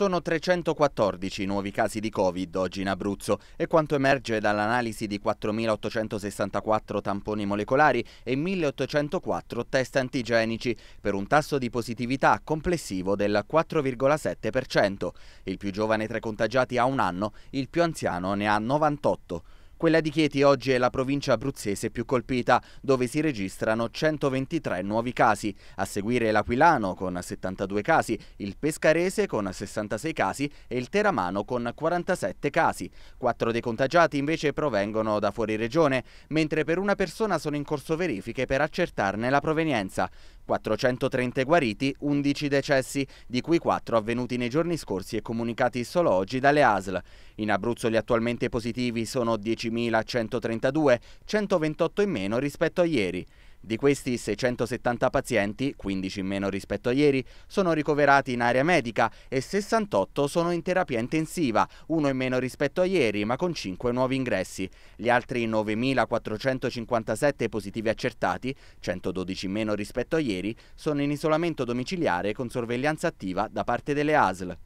Sono 314 i nuovi casi di Covid oggi in Abruzzo e quanto emerge dall'analisi di 4.864 tamponi molecolari e 1.804 test antigenici, per un tasso di positività complessivo del 4,7%. Il più giovane tra i contagiati ha un anno, il più anziano ne ha 98. Quella di Chieti oggi è la provincia abruzzese più colpita, dove si registrano 123 nuovi casi. A seguire l'Aquilano con 72 casi, il Pescarese con 66 casi e il Teramano con 47 casi. Quattro dei contagiati invece provengono da fuori regione, mentre per una persona sono in corso verifiche per accertarne la provenienza. 430 guariti, 11 decessi, di cui 4 avvenuti nei giorni scorsi e comunicati solo oggi dalle ASL. In Abruzzo gli attualmente positivi sono 10.132, 128 in meno rispetto a ieri. Di questi 670 pazienti, 15 in meno rispetto a ieri, sono ricoverati in area medica e 68 sono in terapia intensiva, uno in meno rispetto a ieri ma con 5 nuovi ingressi. Gli altri 9.457 positivi accertati, 112 in meno rispetto a ieri, sono in isolamento domiciliare con sorveglianza attiva da parte delle ASL.